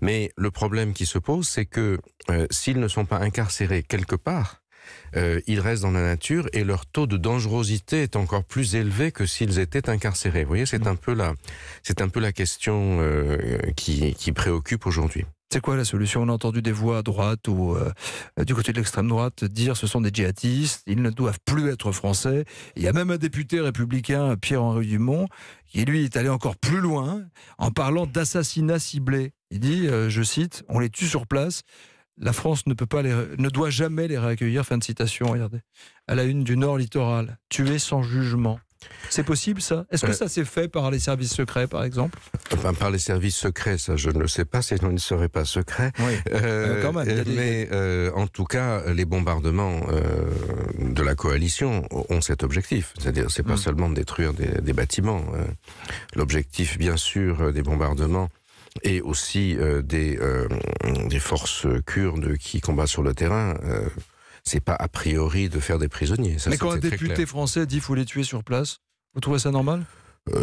Mais le problème qui se pose, c'est que euh, s'ils ne sont pas incarcérés quelque part, euh, ils restent dans la nature et leur taux de dangerosité est encore plus élevé que s'ils étaient incarcérés. Vous voyez, c'est un peu la, c'est un peu la question euh, qui, préoccupe aujourd'hui. C'est quoi la solution On a entendu des voix à droite ou du côté de l'extrême droite dire ce sont des djihadistes, ils ne doivent plus être français. Il y a même un député républicain, Pierre-Henri Dumont, qui lui est allé encore plus loin en parlant d'assassinats ciblés. Il dit, euh, je cite, on les tue sur place. La France ne, peut pas les, ne doit jamais les réaccueillir. Fin de citation, regardez. À la une du Nord littoral, tuer sans jugement. C'est possible ça Est-ce que euh. ça s'est fait par les services secrets, par exemple Enfin, par les services secrets, ça je ne le sais pas, sinon il ne serait pas secret. Euh, mais en tout cas, les bombardements de la coalition ont cet objectif. C'est-à-dire, c'est pas mm. seulement de détruire des bâtiments. L'objectif, bien sûr, des bombardements et aussi euh, euh, des, forces kurdes qui combattent sur le terrain euh, c'est pas a priori de faire des prisonniers. Mais quand un député français dit qu'il faut les tuer sur place, vous trouvez ça normal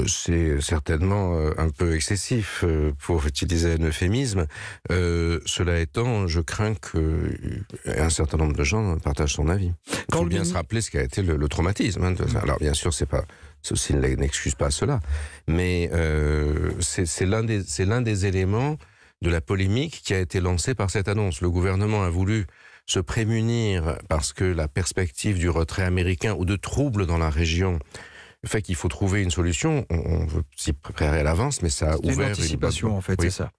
c'est certainement un peu excessif pour utiliser un euphémisme. cela étant, je crains qu'un certain nombre de gens partagent son avis il faut bien se rappeler ce qu'a été le, traumatisme. Hein, Alors bien sûr, c'est pas ceci n'excuse pas cela, mais euh, c'est l'un des, des éléments de la polémique qui a été lancée par cette annonce. Le gouvernement a voulu se prémunir parce que la perspective du retrait américain ou de troubles dans la région fait qu'il faut trouver une solution. On, veut s'y préparer à l'avance, mais ça a ouvert une anticipation en fait, c'est ça.